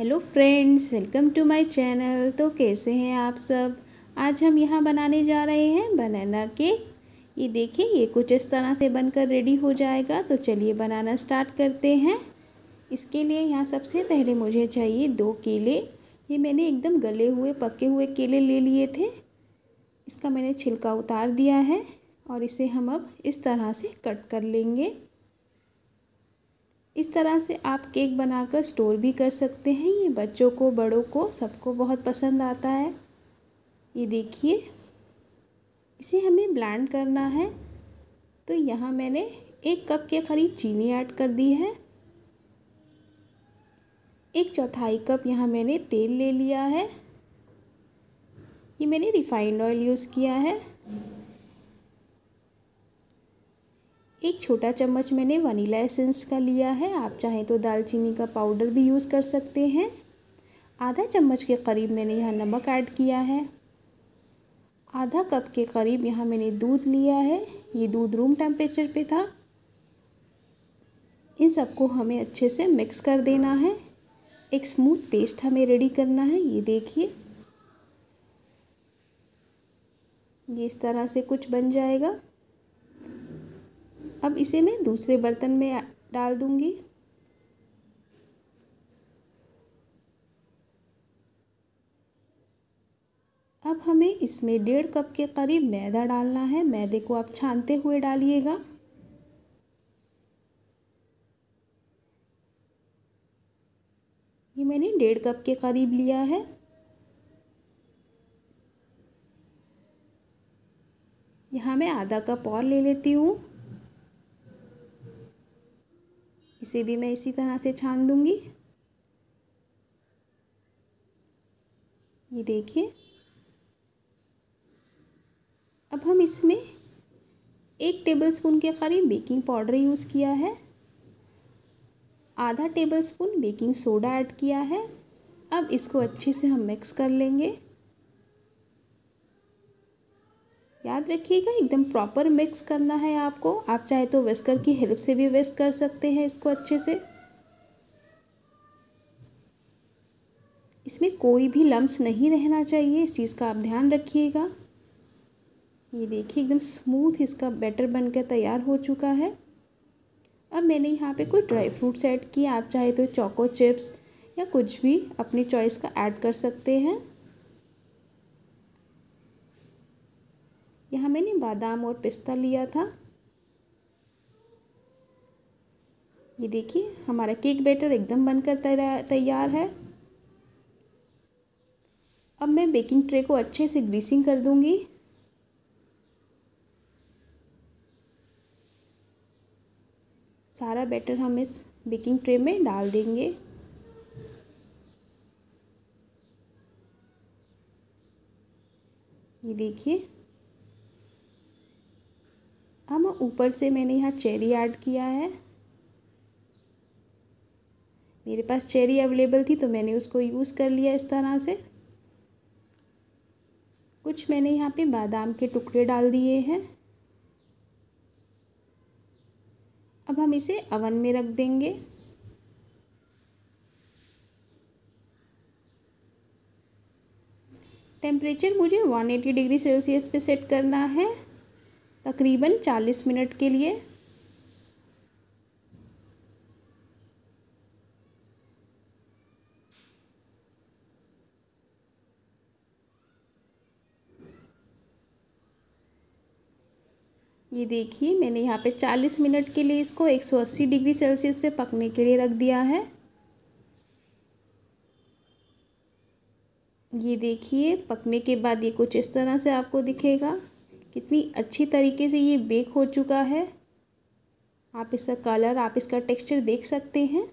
hello friends welcome to my channel तो कैसे हैं आप सब आज हम यहाँ बनाने जा रहे हैं बनाना केक ये देखिए ये कुछ इस तरह से बनकर रेडी हो जाएगा तो चलिए बनाना स्टार्ट करते हैं इसके लिए यहाँ सबसे पहले मुझे चाहिए दो केले ये मैंने एकदम गले हुए पके हुए केले ले लिए थे इसका मैंने छिलका उतार दिया है और इसे हम अब इस तरह से कट कर लेंगे इस तरह से आप केक बनाकर स्टोर भी कर सकते हैं ये बच्चों को बड़ों को सबको बहुत पसंद आता है ये देखिए इसे हमें ब्लैंड करना है तो यहाँ मैंने एक कप के करीब चीनी ऐड कर दी है एक चौथाई कप यहाँ मैंने तेल ले लिया है ये मैंने रिफाइंड ऑयल यूज़ किया है एक छोटा चम्मच मैंने वनीला एसेंस का लिया है आप चाहें तो दालचीनी का पाउडर भी यूज़ कर सकते हैं आधा चम्मच के करीब मैंने यहाँ नमक ऐड किया है आधा कप के करीब यहाँ मैंने दूध लिया है ये दूध रूम टेम्परेचर पे था इन सबको हमें अच्छे से मिक्स कर देना है एक स्मूथ पेस्ट हमें रेडी करना है ये देखिए ये इस तरह से कुछ बन जाएगा अब इसे मैं दूसरे बर्तन में डाल दूंगी अब हमें इसमें डेढ़ कप के करीब मैदा डालना है मैदे को आप छानते हुए डालिएगा ये मैंने डेढ़ कप के करीब लिया है यहाँ मैं आधा कप और ले लेती हूँ इसे भी मैं इसी तरह से छान दूँगी ये देखिए अब हम इसमें एक टेबलस्पून के करीब बेकिंग पाउडर यूज़ किया है आधा टेबलस्पून बेकिंग सोडा ऐड किया है अब इसको अच्छे से हम मिक्स कर लेंगे याद रखिएगा एकदम प्रॉपर मिक्स करना है आपको आप चाहे तो वेस्कर की हेल्प से भी वेस्ट कर सकते हैं इसको अच्छे से इसमें कोई भी लम्स नहीं रहना चाहिए इस चीज़ का आप ध्यान रखिएगा ये देखिए एकदम स्मूथ इसका बैटर बनकर तैयार हो चुका है अब मैंने यहाँ पे कोई ड्राई फ्रूट्स ऐड किए आप चाहे तो चोको चिप्स या कुछ भी अपनी चॉइस का ऐड कर सकते हैं यहाँ मैंने बादाम और पिस्ता लिया था ये देखिए हमारा केक बैटर एकदम बनकर तैयार है अब मैं बेकिंग ट्रे को अच्छे से ग्रीसिंग कर दूंगी सारा बैटर हम इस बेकिंग ट्रे में डाल देंगे ये देखिए ऊपर से मैंने यहाँ चेरी ऐड किया है मेरे पास चेरी अवेलेबल थी तो मैंने उसको यूज़ कर लिया इस तरह से कुछ मैंने यहाँ पे बादाम के टुकड़े डाल दिए हैं अब हम इसे अवन में रख देंगे टेम्परेचर मुझे 180 डिग्री सेल्सियस पे सेट करना है तकरीबन चालीस मिनट के लिए ये देखिए मैंने यहाँ पे 40 मिनट के लिए इसको 180 डिग्री सेल्सियस पे पकने के लिए रख दिया है ये देखिए पकने के बाद ये कुछ इस तरह से आपको दिखेगा कितनी अच्छी तरीके से ये बेक हो चुका है आप इसका कलर आप इसका टेक्सचर देख सकते हैं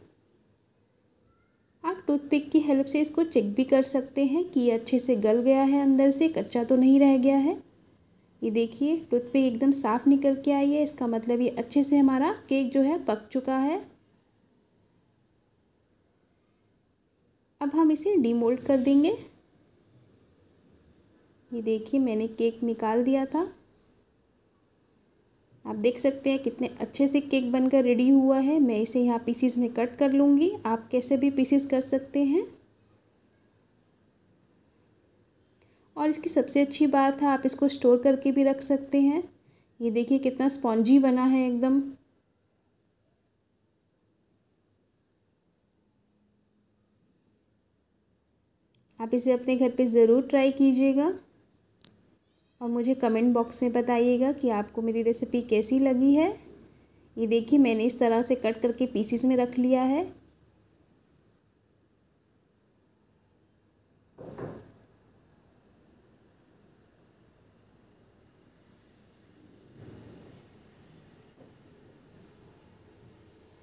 आप टूथपिक की हेल्प से इसको चेक भी कर सकते हैं कि ये अच्छे से गल गया है अंदर से कच्चा तो नहीं रह गया है ये देखिए टूथपिक एकदम साफ़ निकल के आई है इसका मतलब ये अच्छे से हमारा केक जो है पक चुका है अब हम इसे डीमोल्ड कर देंगे ये देखिए मैंने केक निकाल दिया था आप देख सकते हैं कितने अच्छे से केक बनकर रेडी हुआ है मैं इसे यहाँ पीसीस में कट कर लूँगी आप कैसे भी पीसीस कर सकते हैं और इसकी सबसे अच्छी बात है आप इसको स्टोर करके भी रख सकते हैं ये देखिए कितना स्पॉन्जी बना है एकदम आप इसे अपने घर पे ज़रूर ट्राई कीजिएगा और मुझे कमेंट बॉक्स में बताइएगा कि आपको मेरी रेसिपी कैसी लगी है ये देखिए मैंने इस तरह से कट करके पीसीस में रख लिया है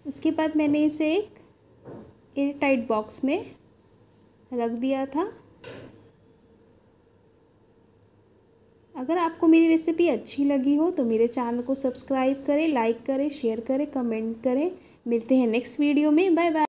उसके बाद मैंने इसे एक एयर टाइट बॉक्स में रख दिया था अगर आपको मेरी रेसिपी अच्छी लगी हो तो मेरे चैनल को सब्सक्राइब करें लाइक करें शेयर करें कमेंट करें मिलते हैं नेक्स्ट वीडियो में बाय बाय